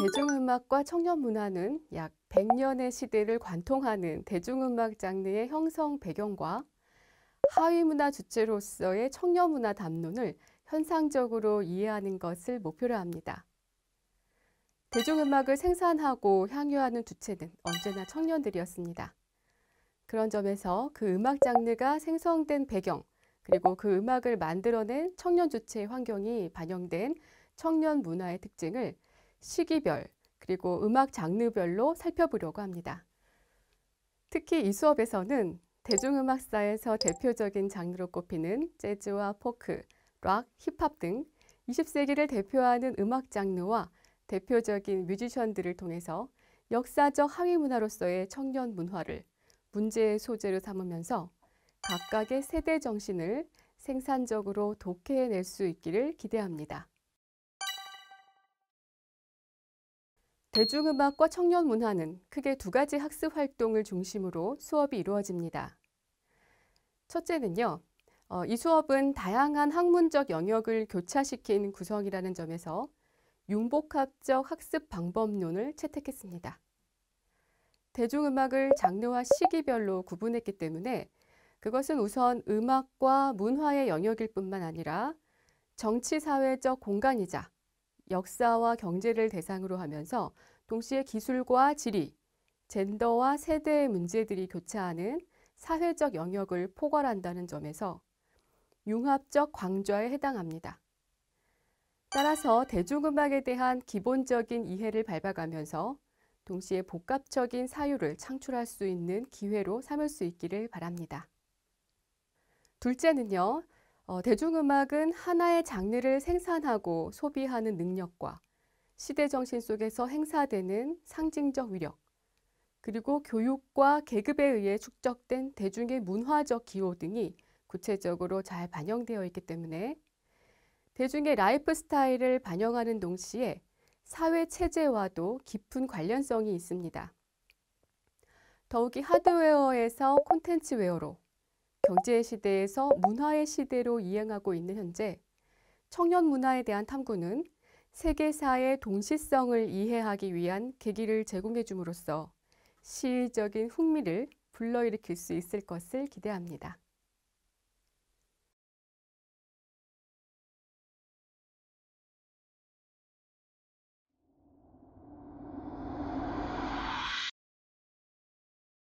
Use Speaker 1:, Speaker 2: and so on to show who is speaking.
Speaker 1: 대중음악과 청년문화는 약 100년의 시대를 관통하는 대중음악 장르의 형성 배경과 하위문화 주체로서의 청년문화 담론을 현상적으로 이해하는 것을 목표로 합니다. 대중음악을 생산하고 향유하는 주체는 언제나 청년들이었습니다. 그런 점에서 그 음악 장르가 생성된 배경, 그리고 그 음악을 만들어낸 청년 주체의 환경이 반영된 청년 문화의 특징을 시기별, 그리고 음악 장르별로 살펴보려고 합니다. 특히 이 수업에서는 대중음악사에서 대표적인 장르로 꼽히는 재즈와 포크, 락, 힙합 등 20세기를 대표하는 음악 장르와 대표적인 뮤지션들을 통해서 역사적 하위 문화로서의 청년 문화를 문제의 소재로 삼으면서 각각의 세대 정신을 생산적으로 독해낼수 있기를 기대합니다. 대중음악과 청년문화는 크게 두 가지 학습 활동을 중심으로 수업이 이루어집니다. 첫째는요, 어, 이 수업은 다양한 학문적 영역을 교차시킨 구성이라는 점에서 융복합적 학습 방법론을 채택했습니다. 대중음악을 장르와 시기별로 구분했기 때문에 그것은 우선 음악과 문화의 영역일 뿐만 아니라 정치사회적 공간이자 역사와 경제를 대상으로 하면서 동시에 기술과 지리, 젠더와 세대의 문제들이 교차하는 사회적 영역을 포괄한다는 점에서 융합적 광좌에 해당합니다. 따라서 대중음악에 대한 기본적인 이해를 밟아가면서 동시에 복합적인 사유를 창출할 수 있는 기회로 삼을 수 있기를 바랍니다. 둘째는요, 어, 대중음악은 하나의 장르를 생산하고 소비하는 능력과 시대 정신 속에서 행사되는 상징적 위력, 그리고 교육과 계급에 의해 축적된 대중의 문화적 기호 등이 구체적으로 잘 반영되어 있기 때문에 대중의 라이프 스타일을 반영하는 동시에 사회 체제와도 깊은 관련성이 있습니다. 더욱이 하드웨어에서 콘텐츠웨어로 경제의 시대에서 문화의 시대로 이행하고 있는 현재 청년 문화에 대한 탐구는 세계사의 동시성을 이해하기 위한 계기를 제공해 줌으로써 시의적인 흥미를 불러일으킬 수 있을 것을 기대합니다.